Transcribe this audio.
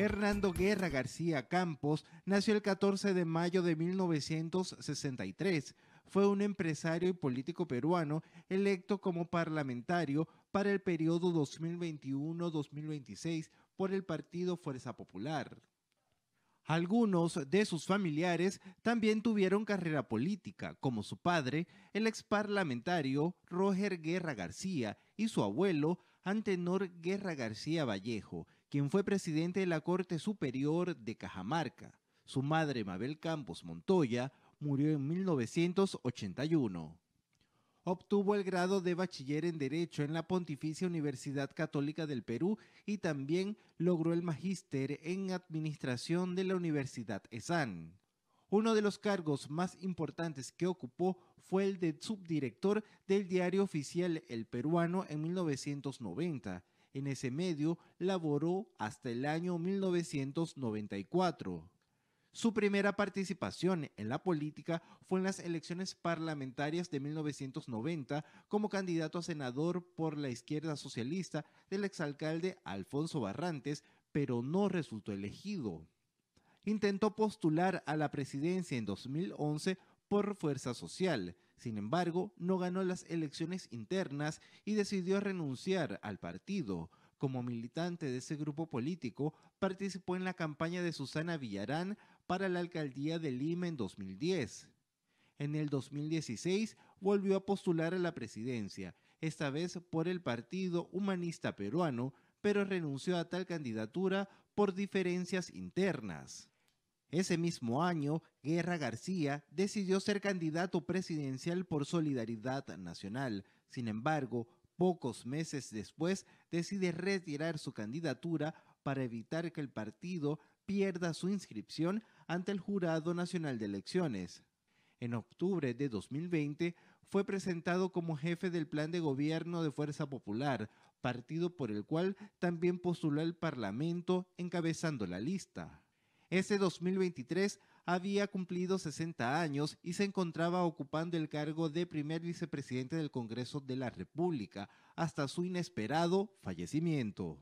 Hernando Guerra García Campos nació el 14 de mayo de 1963. Fue un empresario y político peruano electo como parlamentario para el periodo 2021-2026 por el partido Fuerza Popular. Algunos de sus familiares también tuvieron carrera política, como su padre, el ex parlamentario Roger Guerra García, y su abuelo, Antenor Guerra García Vallejo, quien fue presidente de la Corte Superior de Cajamarca. Su madre, Mabel Campos Montoya, murió en 1981. Obtuvo el grado de bachiller en Derecho en la Pontificia Universidad Católica del Perú y también logró el magíster en Administración de la Universidad ESAN. Uno de los cargos más importantes que ocupó fue el de subdirector del diario oficial El Peruano en 1990 en ese medio laboró hasta el año 1994. Su primera participación en la política fue en las elecciones parlamentarias de 1990 como candidato a senador por la izquierda socialista del exalcalde Alfonso Barrantes, pero no resultó elegido. Intentó postular a la presidencia en 2011 por fuerza social. Sin embargo, no ganó las elecciones internas y decidió renunciar al partido. Como militante de ese grupo político, participó en la campaña de Susana Villarán para la alcaldía de Lima en 2010. En el 2016 volvió a postular a la presidencia, esta vez por el Partido Humanista Peruano, pero renunció a tal candidatura por diferencias internas. Ese mismo año, Guerra García decidió ser candidato presidencial por Solidaridad Nacional. Sin embargo, pocos meses después decide retirar su candidatura para evitar que el partido pierda su inscripción ante el Jurado Nacional de Elecciones. En octubre de 2020 fue presentado como jefe del plan de gobierno de Fuerza Popular, partido por el cual también postuló al Parlamento encabezando la lista. Ese 2023 había cumplido 60 años y se encontraba ocupando el cargo de primer vicepresidente del Congreso de la República hasta su inesperado fallecimiento.